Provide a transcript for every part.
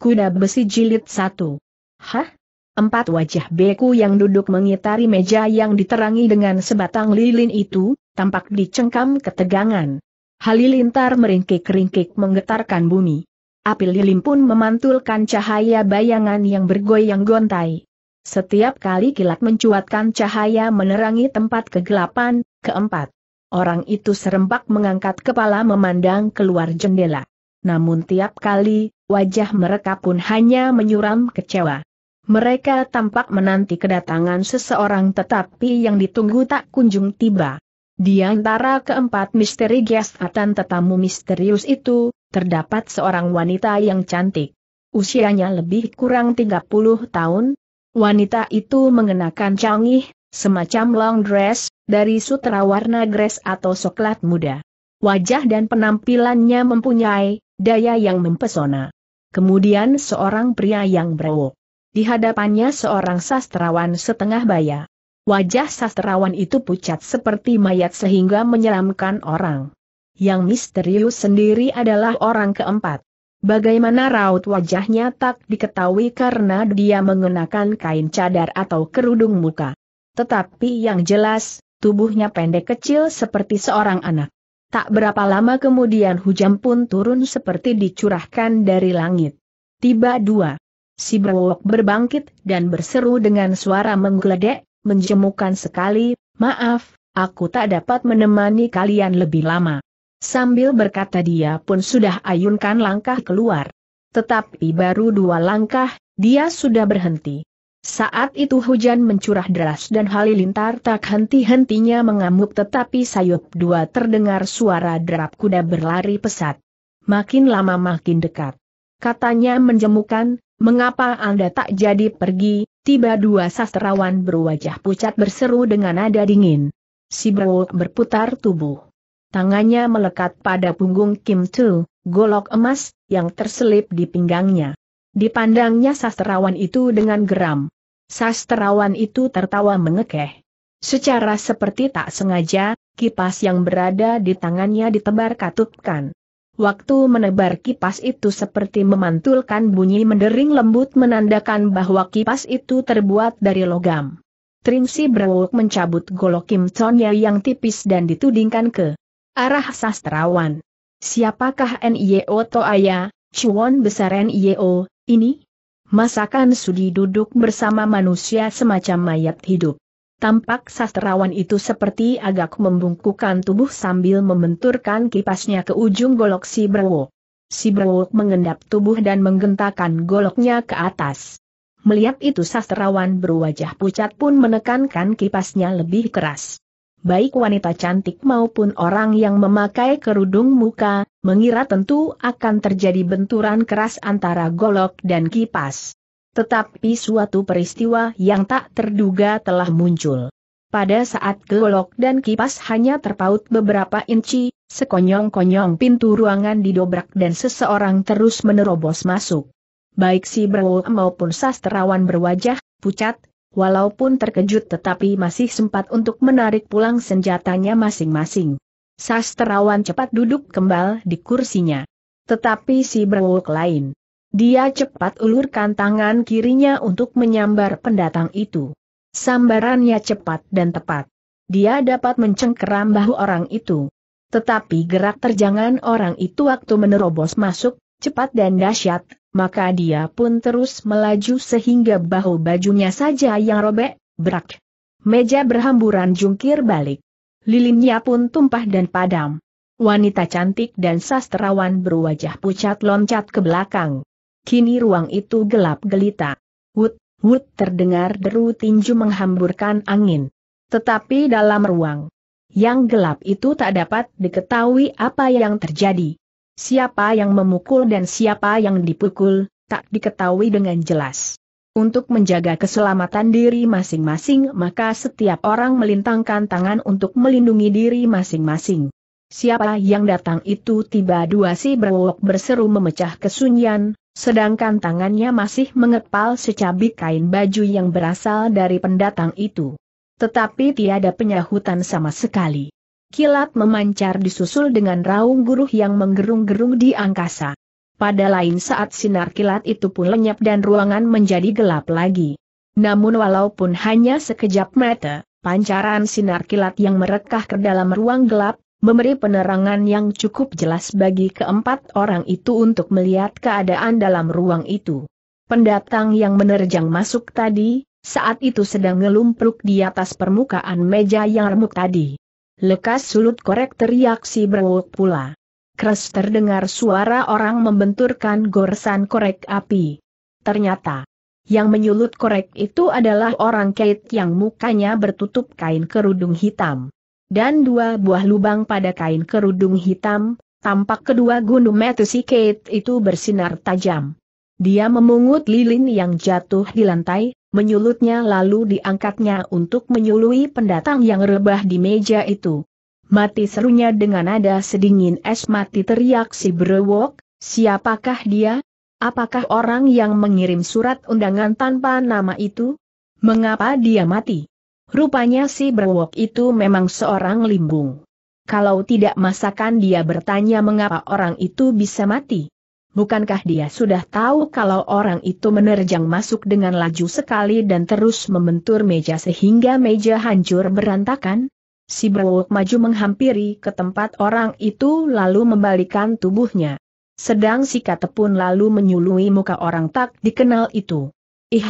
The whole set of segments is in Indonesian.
Kuda Besi Jilid satu. Hah? Empat wajah beku yang duduk mengitari meja yang diterangi dengan sebatang lilin itu, tampak dicengkam ketegangan. Halilintar meringkik-ringkik menggetarkan bumi. Api lilin pun memantulkan cahaya bayangan yang bergoyang gontai. Setiap kali kilat mencuatkan cahaya menerangi tempat kegelapan, keempat. Orang itu serempak mengangkat kepala memandang keluar jendela. Namun tiap kali, wajah mereka pun hanya menyuram kecewa. Mereka tampak menanti kedatangan seseorang tetapi yang ditunggu tak kunjung tiba. Di antara keempat misteri gesatan tetamu misterius itu, terdapat seorang wanita yang cantik. Usianya lebih kurang 30 tahun. Wanita itu mengenakan canggih, semacam long dress, dari sutra warna dress atau soklat muda. Wajah dan penampilannya mempunyai daya yang mempesona kemudian seorang pria yang berwok. Di hadapannya seorang sastrawan setengah baya. Wajah sastrawan itu pucat seperti mayat sehingga menyeramkan orang. Yang misterius sendiri adalah orang keempat. Bagaimana raut wajahnya tak diketahui karena dia mengenakan kain cadar atau kerudung muka. Tetapi yang jelas, tubuhnya pendek kecil seperti seorang anak. Tak berapa lama kemudian hujan pun turun seperti dicurahkan dari langit. Tiba dua. Si Brewok berbangkit dan berseru dengan suara menggeledek, menjemukan sekali, maaf, aku tak dapat menemani kalian lebih lama. Sambil berkata dia pun sudah ayunkan langkah keluar. Tetapi baru dua langkah, dia sudah berhenti. Saat itu hujan mencurah deras dan halilintar tak henti-hentinya mengamuk tetapi sayup dua terdengar suara derap kuda berlari pesat. Makin lama makin dekat. Katanya menjemukan, mengapa Anda tak jadi pergi, tiba dua sastrawan berwajah pucat berseru dengan nada dingin. Si Bro berputar tubuh. Tangannya melekat pada punggung Kim Tu, golok emas, yang terselip di pinggangnya. Dipandangnya sastrawan itu dengan geram. Sastrawan itu tertawa mengekeh. Secara seperti tak sengaja, kipas yang berada di tangannya ditebar katupkan. Waktu menebar kipas itu seperti memantulkan bunyi mendering lembut menandakan bahwa kipas itu terbuat dari logam. Trinsi Brewok mencabut golok Kim Chonnya yang tipis dan ditudingkan ke arah sastrawan. Siapakah NIO Toaya, Chuan besar NIO, ini? Masakan Sudi duduk bersama manusia semacam mayat hidup. Tampak sastrawan itu seperti agak membungkukan tubuh sambil membenturkan kipasnya ke ujung golok si Berwo. Si Berwo mengendap tubuh dan menggentakan goloknya ke atas. Melihat itu sastrawan berwajah pucat pun menekankan kipasnya lebih keras. Baik wanita cantik maupun orang yang memakai kerudung muka, mengira tentu akan terjadi benturan keras antara golok dan kipas. Tetapi suatu peristiwa yang tak terduga telah muncul. Pada saat golok dan kipas hanya terpaut beberapa inci, sekonyong-konyong pintu ruangan didobrak dan seseorang terus menerobos masuk. Baik si Browo maupun sastrawan berwajah pucat, walaupun terkejut tetapi masih sempat untuk menarik pulang senjatanya masing-masing. Sastrawan cepat duduk kembali di kursinya. Tetapi si berwuk lain. Dia cepat ulurkan tangan kirinya untuk menyambar pendatang itu. Sambarannya cepat dan tepat. Dia dapat mencengkeram bahu orang itu. Tetapi gerak terjangan orang itu waktu menerobos masuk, cepat dan dahsyat, maka dia pun terus melaju sehingga bahu bajunya saja yang robek, berak. Meja berhamburan jungkir balik lilinnya pun tumpah dan padam. Wanita cantik dan sastrawan berwajah pucat loncat ke belakang. Kini ruang itu gelap gelita. Wut, wut terdengar deru tinju menghamburkan angin. Tetapi dalam ruang yang gelap itu tak dapat diketahui apa yang terjadi. Siapa yang memukul dan siapa yang dipukul, tak diketahui dengan jelas. Untuk menjaga keselamatan diri masing-masing maka setiap orang melintangkan tangan untuk melindungi diri masing-masing. Siapa yang datang itu tiba dua si berwok berseru memecah kesunyian, sedangkan tangannya masih mengepal secabik kain baju yang berasal dari pendatang itu. Tetapi tiada penyahutan sama sekali. Kilat memancar disusul dengan raung guruh yang menggerung-gerung di angkasa pada lain saat sinar kilat itu pun lenyap dan ruangan menjadi gelap lagi. Namun walaupun hanya sekejap mata, pancaran sinar kilat yang merekah ke dalam ruang gelap, memberi penerangan yang cukup jelas bagi keempat orang itu untuk melihat keadaan dalam ruang itu. Pendatang yang menerjang masuk tadi, saat itu sedang ngelumpruk di atas permukaan meja yang remuk tadi. Lekas sulut korek teriak si berwok pula keras terdengar suara orang membenturkan goresan korek api. Ternyata, yang menyulut korek itu adalah orang Kate yang mukanya bertutup kain kerudung hitam. Dan dua buah lubang pada kain kerudung hitam, tampak kedua gunung metusi Kate itu bersinar tajam. Dia memungut lilin yang jatuh di lantai, menyulutnya lalu diangkatnya untuk menyului pendatang yang rebah di meja itu. Mati serunya dengan nada sedingin es mati teriak si Brewok. siapakah dia? Apakah orang yang mengirim surat undangan tanpa nama itu? Mengapa dia mati? Rupanya si Brewok itu memang seorang limbung. Kalau tidak masakan dia bertanya mengapa orang itu bisa mati. Bukankah dia sudah tahu kalau orang itu menerjang masuk dengan laju sekali dan terus membentur meja sehingga meja hancur berantakan? Si Bro maju menghampiri ke tempat orang itu lalu membalikan tubuhnya. Sedang si Katepun lalu menyului muka orang tak dikenal itu. Ih,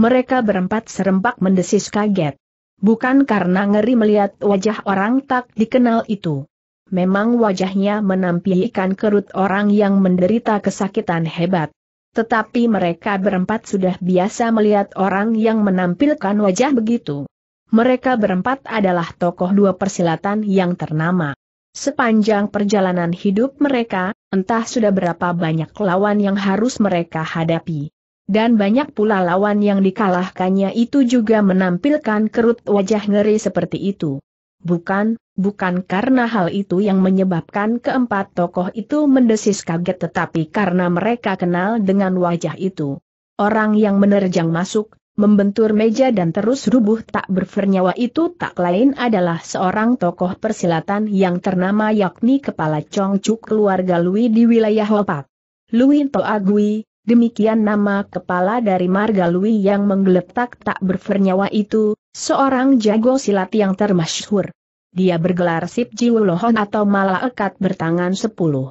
mereka berempat serempak mendesis kaget. Bukan karena ngeri melihat wajah orang tak dikenal itu. Memang wajahnya menampilkan kerut orang yang menderita kesakitan hebat. Tetapi mereka berempat sudah biasa melihat orang yang menampilkan wajah begitu mereka berempat adalah tokoh dua persilatan yang ternama. Sepanjang perjalanan hidup mereka, entah sudah berapa banyak lawan yang harus mereka hadapi. Dan banyak pula lawan yang dikalahkannya itu juga menampilkan kerut wajah ngeri seperti itu. Bukan, bukan karena hal itu yang menyebabkan keempat tokoh itu mendesis kaget tetapi karena mereka kenal dengan wajah itu. Orang yang menerjang masuk, membentur meja dan terus rubuh tak bernyawa itu tak lain adalah seorang tokoh persilatan yang ternama yakni Kepala Congcuk keluarga Lui di wilayah Hopak. Lui Toagui, demikian nama kepala dari marga Lui yang menggeletak tak bernyawa itu, seorang jago silat yang termasyhur. Dia bergelar Sip Jiwulohon atau ekat bertangan sepuluh.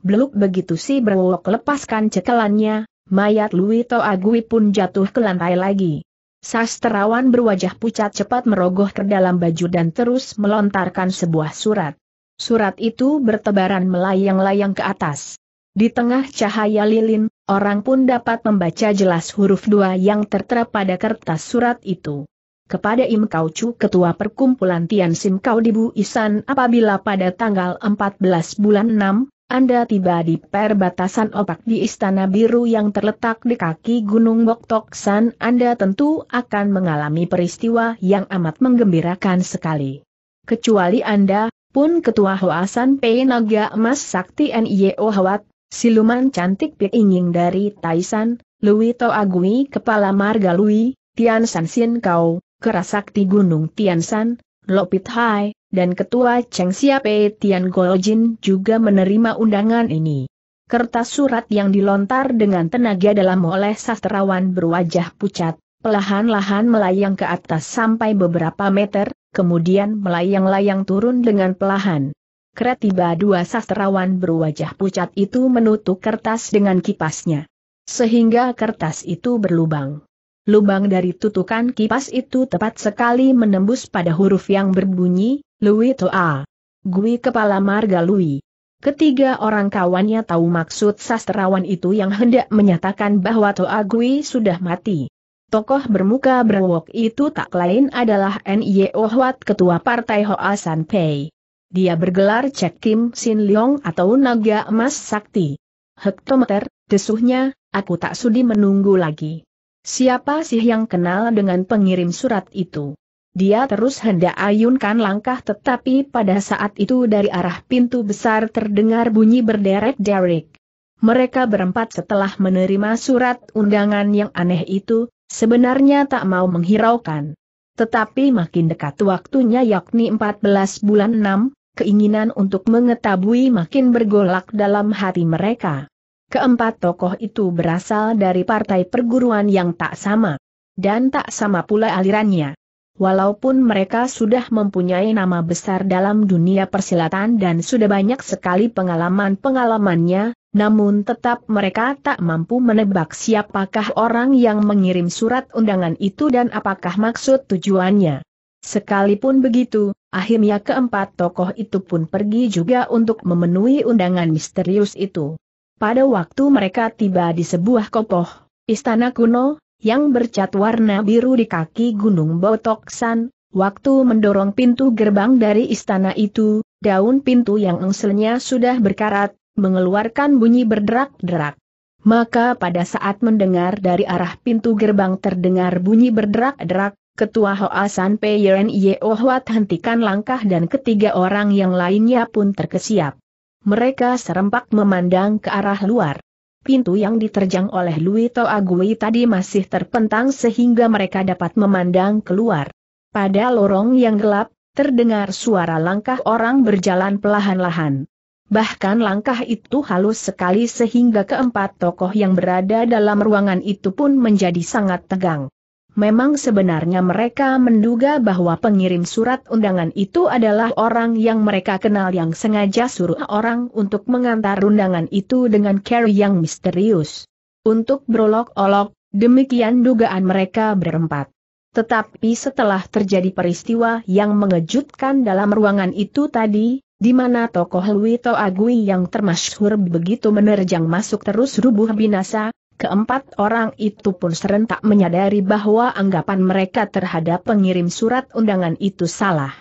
Beluk begitu si Berwok lepaskan cekelannya, mayat Louis Agui pun jatuh ke lantai lagi. Sastrawan berwajah pucat cepat merogoh ke dalam baju dan terus melontarkan sebuah surat. Surat itu bertebaran melayang-layang ke atas. Di tengah cahaya lilin, orang pun dapat membaca jelas huruf dua yang tertera pada kertas surat itu kepada Im Kau Chu Ketua Perkumpulan Tian Sim Kau Dibu Isan apabila pada tanggal 14 bulan 6, anda tiba di perbatasan otak di Istana Biru yang terletak di kaki Gunung San, Anda tentu akan mengalami peristiwa yang amat menggembirakan sekali. Kecuali Anda, pun Ketua Hoasan Pei Naga Emas Sakti NIO Hawat, siluman cantik Pinging dari Taisan, Lui To Agui Kepala Marga Lui, Tian San Sin Kau, Kerasakti Gunung Tian San, Lopit Hai, dan Ketua Cheng Siape Tian Goljin juga menerima undangan ini. Kertas surat yang dilontar dengan tenaga dalam oleh sastrawan berwajah pucat, pelahan-lahan melayang ke atas sampai beberapa meter, kemudian melayang-layang turun dengan pelahan. Kretiba dua sastrawan berwajah pucat itu menutup kertas dengan kipasnya. Sehingga kertas itu berlubang. Lubang dari tutukan kipas itu tepat sekali menembus pada huruf yang berbunyi, Lui Toa. Gui kepala marga Lui. Ketiga orang kawannya tahu maksud sastrawan itu yang hendak menyatakan bahwa Toa Gui sudah mati. Tokoh bermuka berwok itu tak lain adalah N.Y.O. Ohwat, Ketua Partai Hoa San Pei. Dia bergelar Cek Kim Sin Leong atau Naga Emas Sakti. Hektometer, desuhnya, aku tak sudi menunggu lagi. Siapa sih yang kenal dengan pengirim surat itu? Dia terus hendak ayunkan langkah tetapi pada saat itu dari arah pintu besar terdengar bunyi berderet derik. Mereka berempat setelah menerima surat undangan yang aneh itu, sebenarnya tak mau menghiraukan. Tetapi makin dekat waktunya yakni 14 bulan 6, keinginan untuk mengetahui makin bergolak dalam hati mereka. Keempat tokoh itu berasal dari partai perguruan yang tak sama. Dan tak sama pula alirannya. Walaupun mereka sudah mempunyai nama besar dalam dunia persilatan dan sudah banyak sekali pengalaman-pengalamannya, namun tetap mereka tak mampu menebak siapakah orang yang mengirim surat undangan itu dan apakah maksud tujuannya. Sekalipun begitu, akhirnya keempat tokoh itu pun pergi juga untuk memenuhi undangan misterius itu. Pada waktu mereka tiba di sebuah kokoh, istana kuno, yang bercat warna biru di kaki Gunung Botoksan, Waktu mendorong pintu gerbang dari istana itu, daun pintu yang engselnya sudah berkarat, mengeluarkan bunyi berderak-derak. Maka pada saat mendengar dari arah pintu gerbang terdengar bunyi berderak-derak, Ketua Hoasan Ye Yeohwat hentikan langkah dan ketiga orang yang lainnya pun terkesiap. Mereka serempak memandang ke arah luar. Pintu yang diterjang oleh Lui Toagui tadi masih terpentang sehingga mereka dapat memandang keluar. Pada lorong yang gelap, terdengar suara langkah orang berjalan perlahan-lahan. Bahkan langkah itu halus sekali sehingga keempat tokoh yang berada dalam ruangan itu pun menjadi sangat tegang. Memang sebenarnya mereka menduga bahwa pengirim surat undangan itu adalah orang yang mereka kenal yang sengaja suruh orang untuk mengantar undangan itu dengan cara yang misterius. Untuk berolok-olok, demikian dugaan mereka berempat. Tetapi setelah terjadi peristiwa yang mengejutkan dalam ruangan itu tadi, di mana tokoh Luito Agui yang termasyhur begitu menerjang masuk terus rubuh binasa, Keempat orang itu pun serentak menyadari bahwa anggapan mereka terhadap pengirim surat undangan itu salah.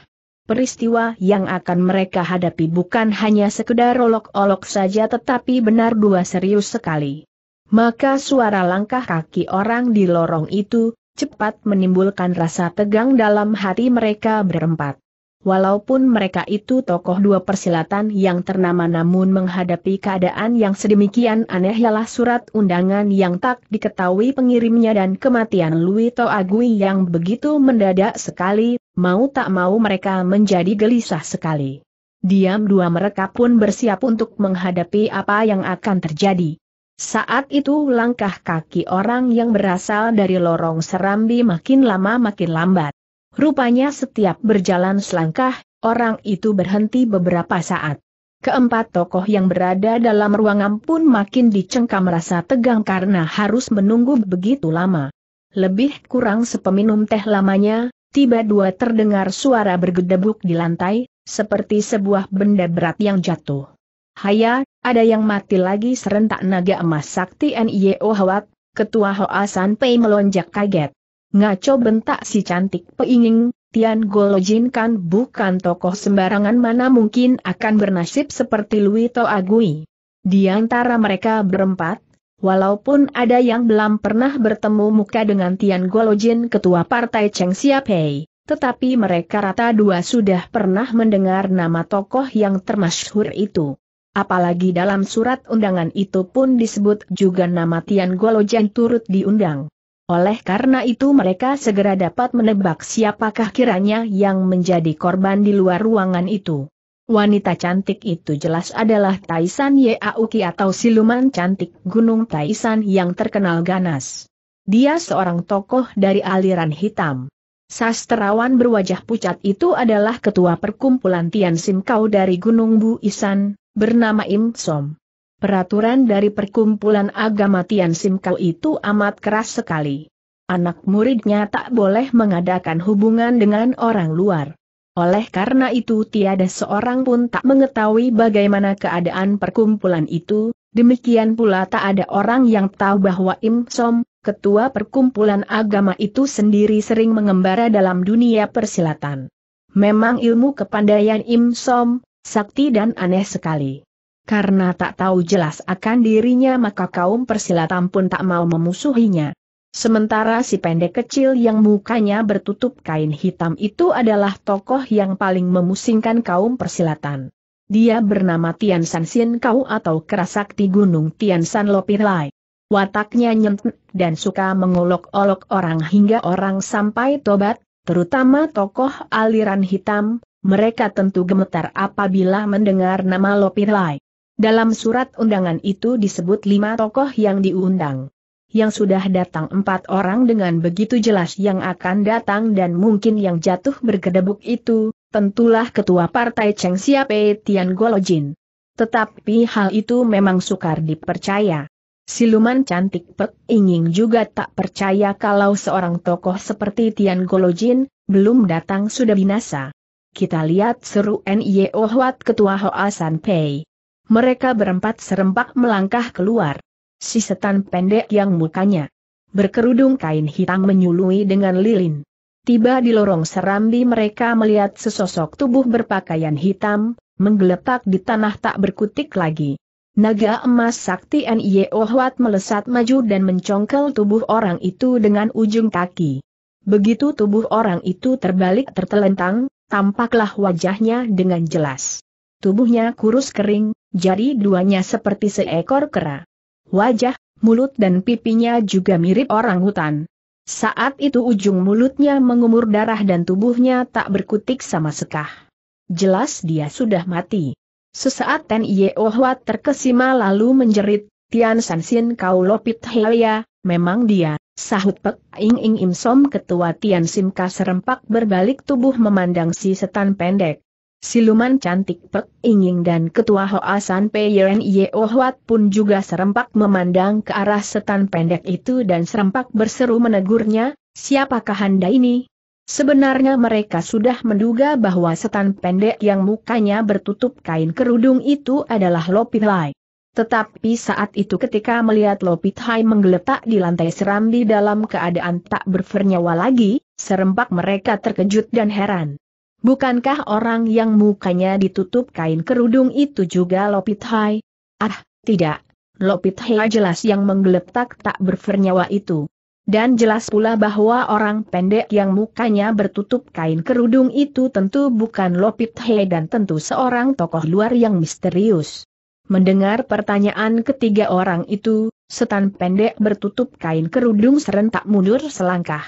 Peristiwa yang akan mereka hadapi bukan hanya sekedar olok-olok saja tetapi benar dua serius sekali. Maka suara langkah kaki orang di lorong itu, cepat menimbulkan rasa tegang dalam hati mereka berempat. Walaupun mereka itu tokoh dua persilatan yang ternama namun menghadapi keadaan yang sedemikian aneh ialah surat undangan yang tak diketahui pengirimnya dan kematian Louis Toagui yang begitu mendadak sekali, mau tak mau mereka menjadi gelisah sekali. Diam dua mereka pun bersiap untuk menghadapi apa yang akan terjadi. Saat itu langkah kaki orang yang berasal dari lorong serambi makin lama makin lambat. Rupanya setiap berjalan selangkah, orang itu berhenti beberapa saat. Keempat tokoh yang berada dalam ruangan pun makin dicengkam rasa tegang karena harus menunggu begitu lama. Lebih kurang sepeminum teh lamanya, tiba dua terdengar suara bergedebuk di lantai, seperti sebuah benda berat yang jatuh. Haya, ada yang mati lagi serentak naga emas sakti NIO Hawat, ketua Hoasan Pei melonjak kaget. Ngaco bentak si cantik peinging, Tian Golojin kan bukan tokoh sembarangan mana mungkin akan bernasib seperti Lui To Agui. Di antara mereka berempat, walaupun ada yang belum pernah bertemu muka dengan Tian Golojin ketua partai Cheng Siapei, tetapi mereka rata dua sudah pernah mendengar nama tokoh yang termasyhur itu. Apalagi dalam surat undangan itu pun disebut juga nama Tian Golojin turut diundang. Oleh karena itu mereka segera dapat menebak siapakah kiranya yang menjadi korban di luar ruangan itu. Wanita cantik itu jelas adalah Taisan Yeauki atau siluman cantik Gunung Taisan yang terkenal ganas. Dia seorang tokoh dari aliran hitam. Sastrawan berwajah pucat itu adalah ketua perkumpulan Tian Simkau dari Gunung Isan, bernama Im Som. Peraturan dari perkumpulan agama Tian Simkau itu amat keras sekali. Anak muridnya tak boleh mengadakan hubungan dengan orang luar. Oleh karena itu tiada seorang pun tak mengetahui bagaimana keadaan perkumpulan itu, demikian pula tak ada orang yang tahu bahwa Im Som, ketua perkumpulan agama itu sendiri sering mengembara dalam dunia persilatan. Memang ilmu kepandaian Im Som, sakti dan aneh sekali. Karena tak tahu jelas akan dirinya maka kaum persilatan pun tak mau memusuhinya. Sementara si pendek kecil yang mukanya bertutup kain hitam itu adalah tokoh yang paling memusingkan kaum persilatan. Dia bernama Tian San Sin Kau atau Kerasakti Gunung Tian San Lopirlai. Wataknya nyentuh dan suka mengolok-olok orang hingga orang sampai tobat, terutama tokoh aliran hitam, mereka tentu gemetar apabila mendengar nama Lopirlai. Dalam surat undangan itu disebut lima tokoh yang diundang. Yang sudah datang empat orang dengan begitu jelas yang akan datang dan mungkin yang jatuh bergedebuk itu, tentulah ketua partai Cheng Siape Tian Golojin. Tetapi hal itu memang sukar dipercaya. Siluman cantik Pek Inging juga tak percaya kalau seorang tokoh seperti Tian Golojin, belum datang sudah binasa. Kita lihat seru NIO Huat Ketua Hoa San Pei mereka berempat serempak melangkah keluar. Si setan pendek yang mukanya berkerudung kain hitam menyului dengan lilin. Tiba di lorong serambi mereka melihat sesosok tubuh berpakaian hitam, menggeletak di tanah tak berkutik lagi. Naga emas sakti N.I.O. E Ohwat melesat maju dan mencongkel tubuh orang itu dengan ujung kaki. Begitu tubuh orang itu terbalik tertelentang, tampaklah wajahnya dengan jelas. Tubuhnya kurus kering, jadi duanya seperti seekor kera. Wajah, mulut dan pipinya juga mirip orang hutan. Saat itu ujung mulutnya mengumur darah dan tubuhnya tak berkutik sama sekah. Jelas dia sudah mati. Sesaat Ten Yeo terkesima lalu menjerit, Tian San Sin Kau Lopit Helia, memang dia, sahut Pek Ing Ing Im Som ketua Tian Sim Ka serempak berbalik tubuh memandang si setan pendek. Siluman cantik Pek Inging dan Ketua Hoasan Peyen Yeohuat oh pun juga serempak memandang ke arah setan pendek itu dan serempak berseru menegurnya, siapakah Anda ini? Sebenarnya mereka sudah menduga bahwa setan pendek yang mukanya bertutup kain kerudung itu adalah Lopithai. Tetapi saat itu ketika melihat Lopithai menggeletak di lantai serambi dalam keadaan tak bernyawa lagi, serempak mereka terkejut dan heran. Bukankah orang yang mukanya ditutup kain kerudung itu juga Hai? Ah, tidak. Hai jelas yang menggeletak tak bernyawa itu. Dan jelas pula bahwa orang pendek yang mukanya bertutup kain kerudung itu tentu bukan Hai dan tentu seorang tokoh luar yang misterius. Mendengar pertanyaan ketiga orang itu, setan pendek bertutup kain kerudung serentak mundur selangkah.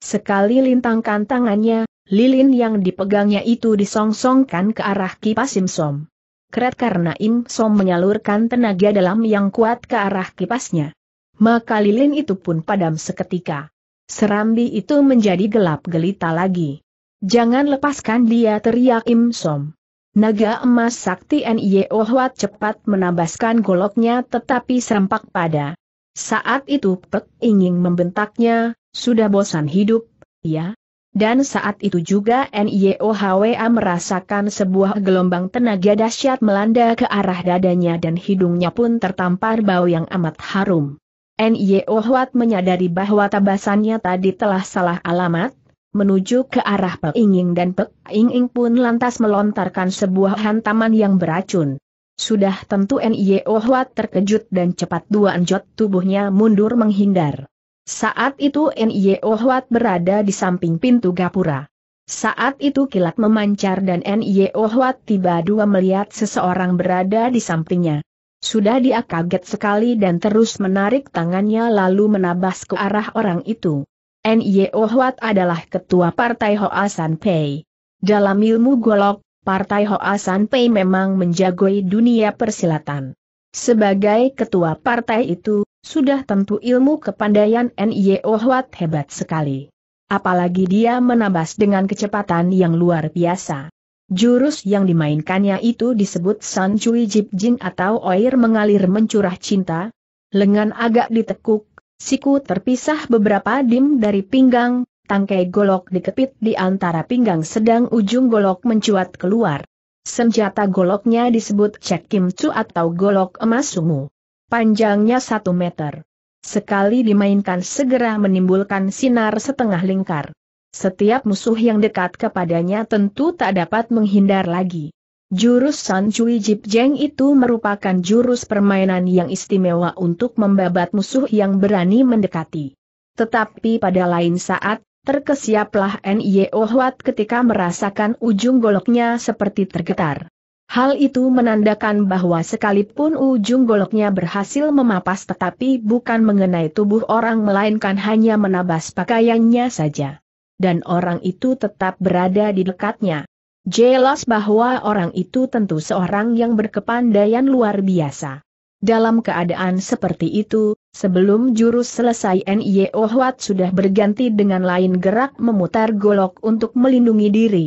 Sekali lintangkan tangannya, lilin yang dipegangnya itu disongsongkan ke arah kipas Imsom. Keret karena Imsom menyalurkan tenaga dalam yang kuat ke arah kipasnya. Maka lilin itu pun padam seketika. Serambi itu menjadi gelap gelita lagi. Jangan lepaskan dia teriak Imsom. Naga emas sakti N.I.O. cepat menabaskan goloknya tetapi serempak pada. Saat itu Pek ingin membentaknya, sudah bosan hidup, ya, dan saat itu juga NIOHWA merasakan sebuah gelombang tenaga dahsyat melanda ke arah dadanya dan hidungnya pun tertampar bau yang amat harum. NIOHWAT menyadari bahwa tabasannya tadi telah salah alamat, menuju ke arah Peinging dan Peinging pun lantas melontarkan sebuah hantaman yang beracun. Sudah tentu NIOHWAT terkejut dan cepat dua anjot tubuhnya mundur menghindar. Saat itu N.I.O. Ohwat berada di samping pintu gapura. Saat itu kilat memancar dan N.I.O. Ohwat tiba dua melihat seseorang berada di sampingnya. Sudah dia kaget sekali dan terus menarik tangannya lalu menabas ke arah orang itu. N.I.O. Ohwat adalah ketua partai Hoa San Pei. Dalam ilmu golok, partai Hoa San Pei memang menjagoi dunia persilatan. Sebagai ketua partai itu, sudah tentu ilmu kepandaian N.Y.O. Huat hebat sekali. Apalagi dia menabas dengan kecepatan yang luar biasa. Jurus yang dimainkannya itu disebut San Cui Jip Jin atau Air mengalir mencurah cinta. Lengan agak ditekuk, siku terpisah beberapa dim dari pinggang, tangkai golok dikepit di antara pinggang sedang ujung golok mencuat keluar. Senjata goloknya disebut cek Kim Chu atau golok emas sumu panjangnya satu meter. Sekali dimainkan segera menimbulkan sinar setengah lingkar. Setiap musuh yang dekat kepadanya tentu tak dapat menghindar lagi. Jurus San Cui Jip Jeng itu merupakan jurus permainan yang istimewa untuk membabat musuh yang berani mendekati. Tetapi pada lain saat, terkesiaplah N.Y.O. Huat ketika merasakan ujung goloknya seperti tergetar. Hal itu menandakan bahwa sekalipun ujung goloknya berhasil memapas tetapi bukan mengenai tubuh orang melainkan hanya menabas pakaiannya saja. Dan orang itu tetap berada di dekatnya. Jelas bahwa orang itu tentu seorang yang berkepandaian luar biasa. Dalam keadaan seperti itu, sebelum jurus selesai N.I.O. Huat sudah berganti dengan lain gerak memutar golok untuk melindungi diri.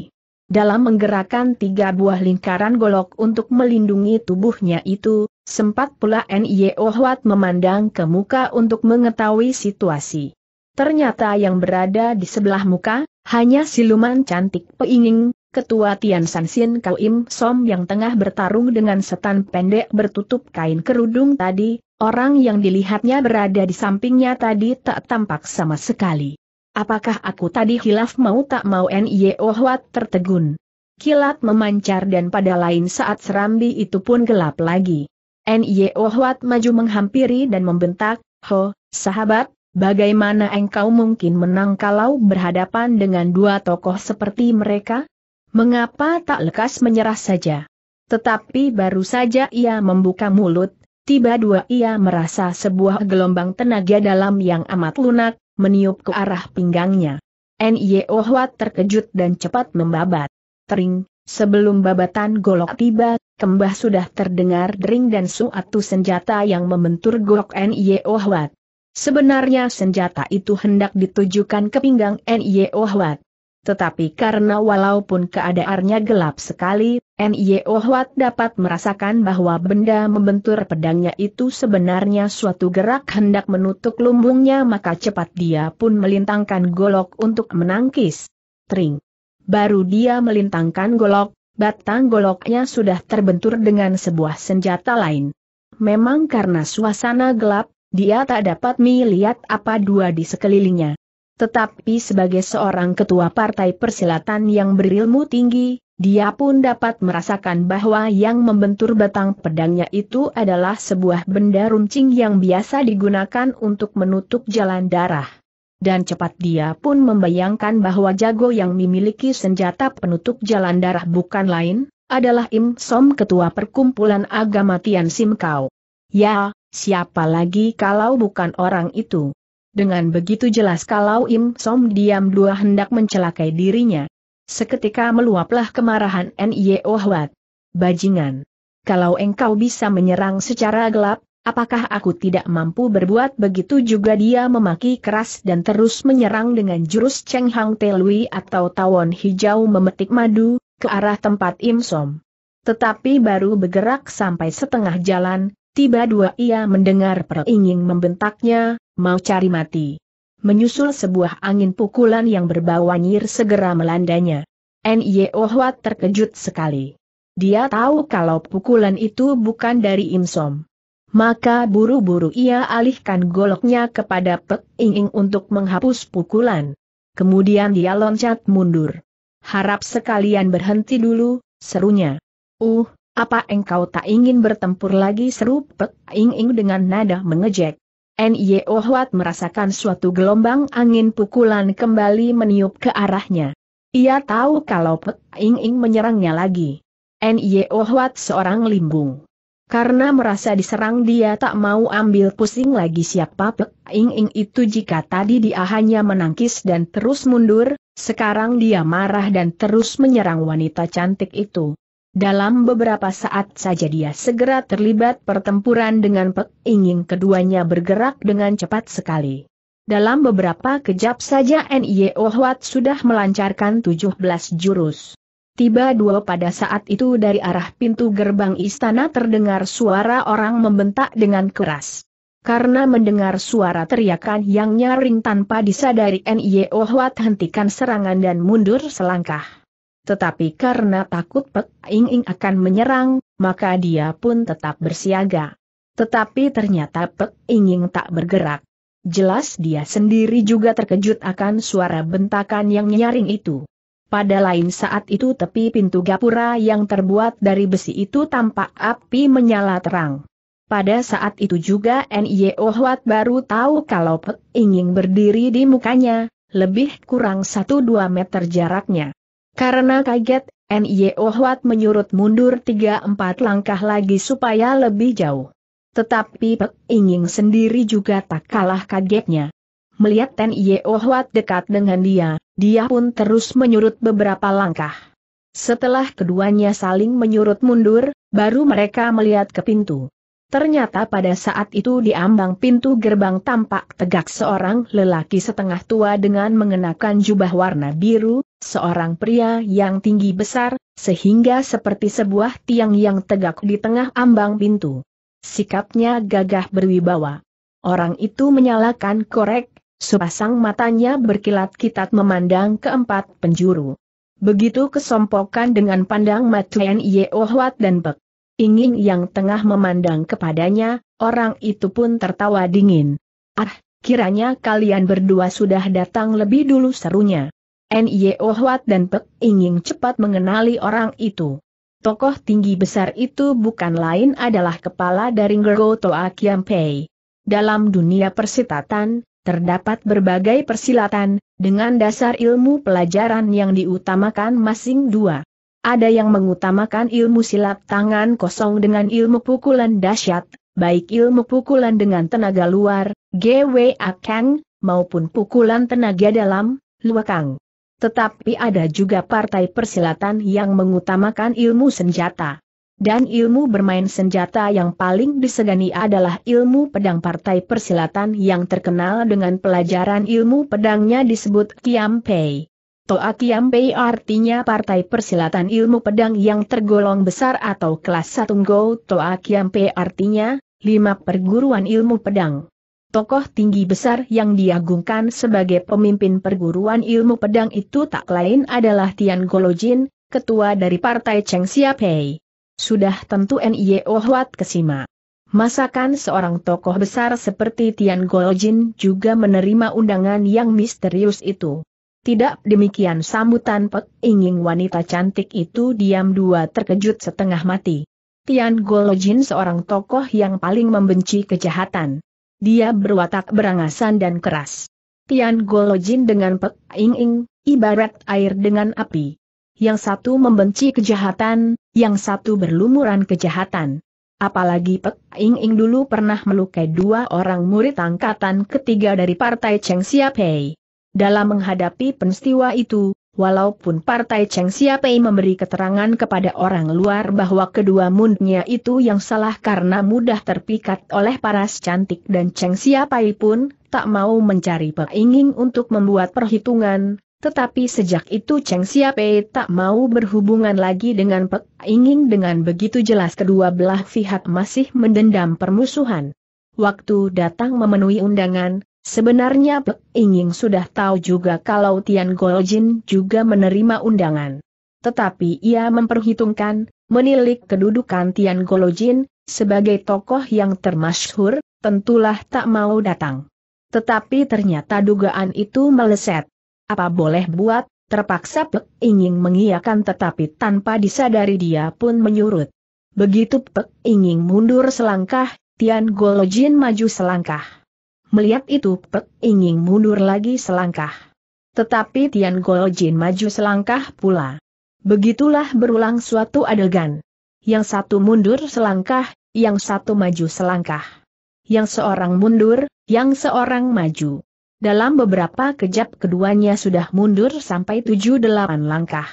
Dalam menggerakkan tiga buah lingkaran golok untuk melindungi tubuhnya itu, sempat pula N.I.O. E Huat memandang ke muka untuk mengetahui situasi. Ternyata yang berada di sebelah muka, hanya siluman cantik peinging, ketua Tian Sin Kau Im Som yang tengah bertarung dengan setan pendek bertutup kain kerudung tadi, orang yang dilihatnya berada di sampingnya tadi tak tampak sama sekali. Apakah aku tadi hilaf mau tak mau N.Y.O. Ohwat tertegun? Kilat memancar dan pada lain saat serambi itu pun gelap lagi. N.Y.O. Ohwat maju menghampiri dan membentak, Ho, sahabat, bagaimana engkau mungkin menang kalau berhadapan dengan dua tokoh seperti mereka? Mengapa tak lekas menyerah saja? Tetapi baru saja ia membuka mulut, tiba dua ia merasa sebuah gelombang tenaga dalam yang amat lunak, meniup ke arah pinggangnya. Nio Huat terkejut dan cepat membabat. Tering, sebelum babatan golok tiba, kembah sudah terdengar dering dan suatu senjata yang membentur golok Nio Huat. Sebenarnya senjata itu hendak ditujukan ke pinggang Nio Huat tetapi karena walaupun keadaannya gelap sekali, N.Y.O. Huat dapat merasakan bahwa benda membentur pedangnya itu sebenarnya suatu gerak hendak menutup lumbungnya maka cepat dia pun melintangkan golok untuk menangkis. Tring. Baru dia melintangkan golok, batang goloknya sudah terbentur dengan sebuah senjata lain. Memang karena suasana gelap, dia tak dapat melihat apa dua di sekelilingnya. Tetapi sebagai seorang ketua partai persilatan yang berilmu tinggi, dia pun dapat merasakan bahwa yang membentur batang pedangnya itu adalah sebuah benda runcing yang biasa digunakan untuk menutup jalan darah. Dan cepat dia pun membayangkan bahwa jago yang memiliki senjata penutup jalan darah bukan lain, adalah Im Som Ketua Perkumpulan Agama Tian Sim Ya, siapa lagi kalau bukan orang itu? dengan begitu jelas kalau Im Som diam dua hendak mencelakai dirinya. Seketika meluaplah kemarahan N.Y.O. Oh Hwat. Bajingan. Kalau engkau bisa menyerang secara gelap, apakah aku tidak mampu berbuat begitu juga dia memaki keras dan terus menyerang dengan jurus Cheng Hang Telui atau tawon hijau memetik madu, ke arah tempat Im Som. Tetapi baru bergerak sampai setengah jalan, Tiba dua ia mendengar peringin membentaknya, mau cari mati. Menyusul sebuah angin pukulan yang berbau nyir segera melandanya. N.Y.O. Huat terkejut sekali. Dia tahu kalau pukulan itu bukan dari Imsom. Maka buru-buru ia alihkan goloknya kepada Pek Ing untuk menghapus pukulan. Kemudian dia loncat mundur. Harap sekalian berhenti dulu, serunya. Uh, apa engkau tak ingin bertempur lagi seru Pek Ing Ing dengan nada mengejek? N.Y.O. Huat merasakan suatu gelombang angin pukulan kembali meniup ke arahnya. Ia tahu kalau Pek Ing Ing menyerangnya lagi. N.Y.O. Huat seorang limbung. Karena merasa diserang dia tak mau ambil pusing lagi siapa Pek Ing Ing itu jika tadi dia hanya menangkis dan terus mundur, sekarang dia marah dan terus menyerang wanita cantik itu. Dalam beberapa saat saja dia segera terlibat pertempuran dengan Pek Ingin keduanya bergerak dengan cepat sekali. Dalam beberapa kejap saja Nye Ohwat sudah melancarkan 17 jurus. Tiba dua pada saat itu dari arah pintu gerbang istana terdengar suara orang membentak dengan keras. Karena mendengar suara teriakan yang nyaring tanpa disadari Nye Ohwat hentikan serangan dan mundur selangkah. Tetapi karena takut Pek Ing Ing akan menyerang, maka dia pun tetap bersiaga. Tetapi ternyata Pek Ing Ing tak bergerak. Jelas dia sendiri juga terkejut akan suara bentakan yang nyaring itu. Pada lain saat itu tepi pintu gapura yang terbuat dari besi itu tampak api menyala terang. Pada saat itu juga N.Y.O. E Huat baru tahu kalau Pek Ing Ing berdiri di mukanya, lebih kurang 1-2 meter jaraknya. Karena kaget, N.Y.O. Huat menyurut mundur 3-4 langkah lagi supaya lebih jauh. Tetapi Pek Inging sendiri juga tak kalah kagetnya. Melihat NIO Huat dekat dengan dia, dia pun terus menyurut beberapa langkah. Setelah keduanya saling menyurut mundur, baru mereka melihat ke pintu. Ternyata pada saat itu di ambang pintu gerbang tampak tegak seorang lelaki setengah tua dengan mengenakan jubah warna biru, seorang pria yang tinggi besar, sehingga seperti sebuah tiang yang tegak di tengah ambang pintu. Sikapnya gagah berwibawa. Orang itu menyalakan korek, sepasang matanya berkilat-kitat memandang keempat penjuru. Begitu kesompokan dengan pandang Matuen Yeohwat dan Bek. Ingin yang tengah memandang kepadanya, orang itu pun tertawa dingin. Ah, kiranya kalian berdua sudah datang lebih dulu serunya. Nye Huat dan Pek ingin cepat mengenali orang itu. Tokoh tinggi besar itu bukan lain adalah kepala dari Ngergo Toa Kiampei. Dalam dunia persitatan, terdapat berbagai persilatan, dengan dasar ilmu pelajaran yang diutamakan masing dua. Ada yang mengutamakan ilmu silat tangan kosong dengan ilmu pukulan dahsyat, baik ilmu pukulan dengan tenaga luar, GW Akang, maupun pukulan tenaga dalam, Luakang. Tetapi ada juga partai persilatan yang mengutamakan ilmu senjata. Dan ilmu bermain senjata yang paling disegani adalah ilmu pedang partai persilatan yang terkenal dengan pelajaran ilmu pedangnya disebut Kiampei. Toa Kiampei artinya partai persilatan ilmu pedang yang tergolong besar atau kelas satu Go Toa Kiampei artinya, lima perguruan ilmu pedang. Tokoh tinggi besar yang diagungkan sebagai pemimpin perguruan ilmu pedang itu tak lain adalah Tian Golojin, ketua dari partai Cheng Xiaopei. Sudah tentu NIO Huat Kesima. Masakan seorang tokoh besar seperti Tian Golojin juga menerima undangan yang misterius itu. Tidak demikian sambutan Pek Inging wanita cantik itu diam dua terkejut setengah mati. Tian Golojin seorang tokoh yang paling membenci kejahatan. Dia berwatak berangasan dan keras. Tian Golojin dengan Pek Ing Ing, ibarat air dengan api. Yang satu membenci kejahatan, yang satu berlumuran kejahatan. Apalagi Pek Ing Ing dulu pernah melukai dua orang murid angkatan ketiga dari partai Cheng Siapei. Dalam menghadapi peristiwa itu, Walaupun Partai Cheng Siapei memberi keterangan kepada orang luar bahwa kedua mundnya itu yang salah karena mudah terpikat oleh paras cantik dan Cheng Siapei pun tak mau mencari peinging untuk membuat perhitungan, tetapi sejak itu Cheng Siapei tak mau berhubungan lagi dengan peinging dengan begitu jelas kedua belah pihak masih mendendam permusuhan. Waktu datang memenuhi undangan, Sebenarnya Pek Inging sudah tahu juga kalau Tian Goljin juga menerima undangan. Tetapi ia memperhitungkan, menilik kedudukan Tian Goljin, sebagai tokoh yang termasyhur, tentulah tak mau datang. Tetapi ternyata dugaan itu meleset. Apa boleh buat, terpaksa Pek Inging mengiyakan tetapi tanpa disadari dia pun menyurut. Begitu Pek Inging mundur selangkah, Tian Goljin maju selangkah. Melihat itu Pek ingin mundur lagi selangkah. Tetapi Tian Jin maju selangkah pula. Begitulah berulang suatu adegan. Yang satu mundur selangkah, yang satu maju selangkah. Yang seorang mundur, yang seorang maju. Dalam beberapa kejap keduanya sudah mundur sampai tujuh delapan langkah.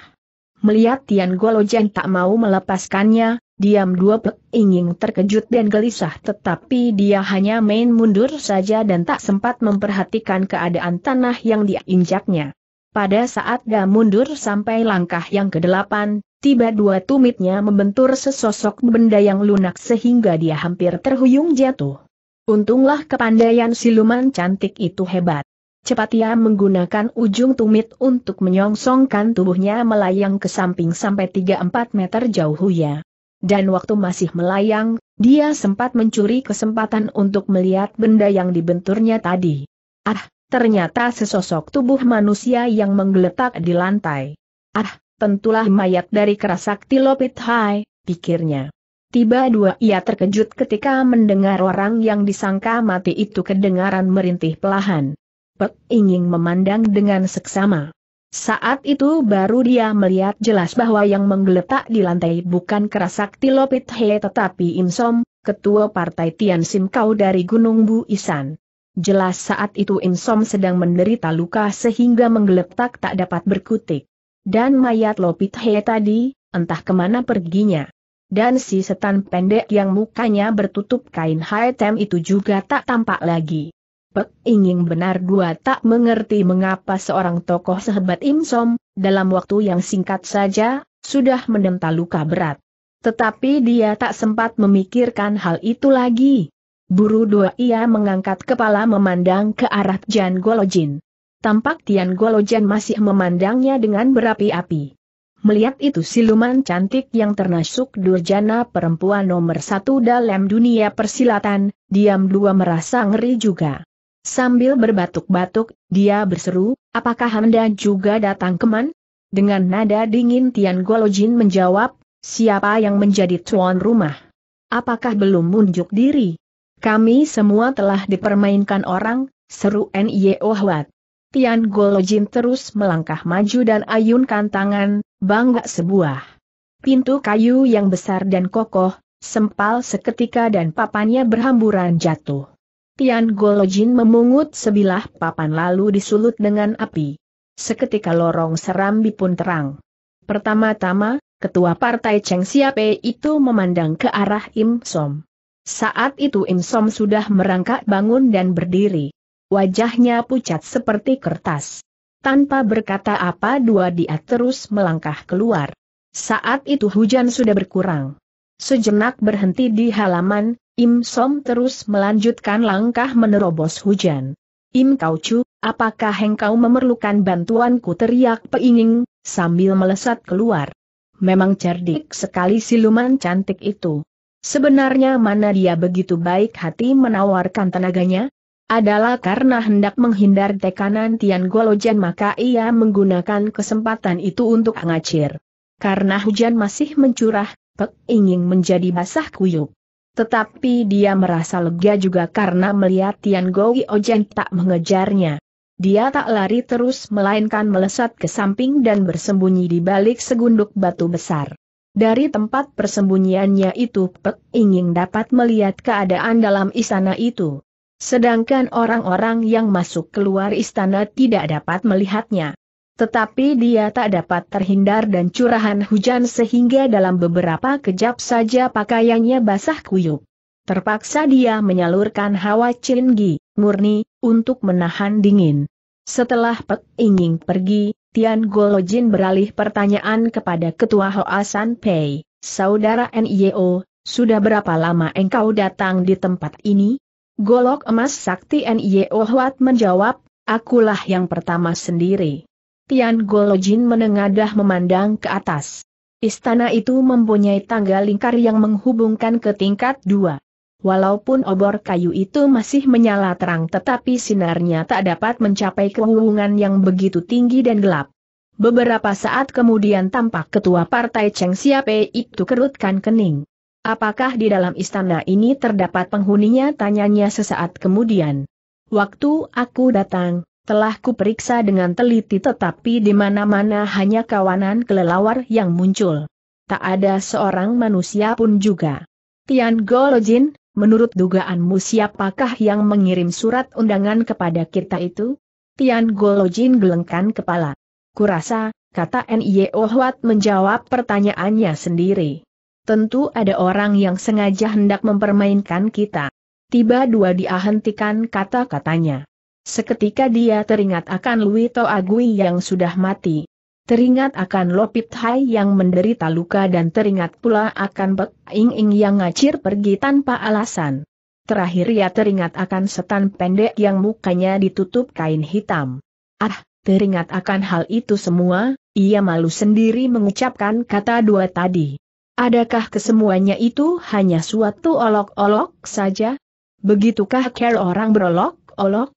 Melihat Tian Golojen tak mau melepaskannya, Diam dua pek ingin terkejut dan gelisah tetapi dia hanya main mundur saja dan tak sempat memperhatikan keadaan tanah yang diinjaknya. Pada saat dia mundur sampai langkah yang kedelapan, tiba dua tumitnya membentur sesosok benda yang lunak sehingga dia hampir terhuyung jatuh. Untunglah kepandaian siluman cantik itu hebat. Cepat ia menggunakan ujung tumit untuk menyongsongkan tubuhnya melayang ke samping sampai 3-4 meter jauh ya. Dan waktu masih melayang, dia sempat mencuri kesempatan untuk melihat benda yang dibenturnya tadi. Ah, ternyata sesosok tubuh manusia yang menggeletak di lantai. Ah, tentulah mayat dari kerasakti Lopit Hai, pikirnya. Tiba dua ia terkejut ketika mendengar orang yang disangka mati itu kedengaran merintih pelahan. Pek ingin memandang dengan seksama. Saat itu baru dia melihat jelas bahwa yang menggeletak di lantai bukan kerasakti Lopit He tetapi Insom, ketua partai Tian Sim Kau dari Gunung Bu Isan. Jelas saat itu Insom sedang menderita luka sehingga menggeletak tak dapat berkutik. Dan mayat Lopit He tadi, entah kemana perginya. Dan si setan pendek yang mukanya bertutup kain haitem itu juga tak tampak lagi. Pek Inging benar dua tak mengerti mengapa seorang tokoh sehebat Im Som, dalam waktu yang singkat saja, sudah mendenta luka berat. Tetapi dia tak sempat memikirkan hal itu lagi. Buru dua ia mengangkat kepala memandang ke arah Jan Golojin. Tampak Tian Golojin masih memandangnya dengan berapi-api. Melihat itu siluman cantik yang ternasuk durjana perempuan nomor satu dalam dunia persilatan, diam dua merasa ngeri juga. Sambil berbatuk-batuk, dia berseru, apakah Anda juga datang keman? Dengan nada dingin Tian Golojin menjawab, siapa yang menjadi tuan rumah? Apakah belum munjuk diri? Kami semua telah dipermainkan orang, seru N.I.O. Ohwat. Tian Golojin terus melangkah maju dan ayunkan tangan, bangga sebuah. Pintu kayu yang besar dan kokoh, sempal seketika dan papannya berhamburan jatuh. Yan Golojin memungut sebilah papan lalu disulut dengan api. Seketika lorong serambi pun terang. Pertama-tama, ketua partai Cheng Siape itu memandang ke arah Im Som. Saat itu Im Som sudah merangkak bangun dan berdiri. Wajahnya pucat seperti kertas. Tanpa berkata apa dua dia terus melangkah keluar. Saat itu hujan sudah berkurang. Sejenak berhenti di halaman, Im Som terus melanjutkan langkah menerobos hujan. Im Kau Chu, apakah engkau memerlukan bantuanku teriak peinging, sambil melesat keluar. Memang cerdik sekali siluman cantik itu. Sebenarnya mana dia begitu baik hati menawarkan tenaganya? Adalah karena hendak menghindar tekanan Tian Golojan maka ia menggunakan kesempatan itu untuk mengacir. Karena hujan masih mencurah, Pek ingin menjadi basah kuyuk. Tetapi dia merasa lega juga karena melihat Tian Gowi Ojen tak mengejarnya. Dia tak lari terus melainkan melesat ke samping dan bersembunyi di balik segunduk batu besar. Dari tempat persembunyiannya itu Pek ingin dapat melihat keadaan dalam istana itu. Sedangkan orang-orang yang masuk keluar istana tidak dapat melihatnya. Tetapi dia tak dapat terhindar dan curahan hujan sehingga dalam beberapa kejap saja pakaiannya basah kuyup. Terpaksa dia menyalurkan hawa cinggi, murni, untuk menahan dingin. Setelah Pek Inging pergi, Tian Golojin beralih pertanyaan kepada Ketua Hoasan Pei, Saudara NIO, sudah berapa lama engkau datang di tempat ini? Golok emas sakti NIO Huat menjawab, akulah yang pertama sendiri. Pian Golojin menengadah memandang ke atas. Istana itu mempunyai tangga lingkar yang menghubungkan ke tingkat dua. Walaupun obor kayu itu masih menyala terang tetapi sinarnya tak dapat mencapai kewungan yang begitu tinggi dan gelap. Beberapa saat kemudian tampak ketua partai Cheng Siape itu kerutkan kening. Apakah di dalam istana ini terdapat penghuninya tanyanya sesaat kemudian. Waktu aku datang, telah kuperiksa dengan teliti tetapi di mana-mana hanya kawanan kelelawar yang muncul. Tak ada seorang manusia pun juga. Tian Golojin, menurut dugaanmu siapakah yang mengirim surat undangan kepada kita itu? Tian Golojin gelengkan kepala. Kurasa, kata N.Y.O. Huat menjawab pertanyaannya sendiri. Tentu ada orang yang sengaja hendak mempermainkan kita. Tiba dua dia hentikan kata-katanya. Seketika dia teringat akan Lui To Agui yang sudah mati. Teringat akan Lopit Hai yang menderita luka dan teringat pula akan Pek Ing Ing yang ngacir pergi tanpa alasan. Terakhir ia teringat akan setan pendek yang mukanya ditutup kain hitam. Ah, teringat akan hal itu semua, ia malu sendiri mengucapkan kata dua tadi. Adakah kesemuanya itu hanya suatu olok-olok saja? Begitukah care orang berolok-olok?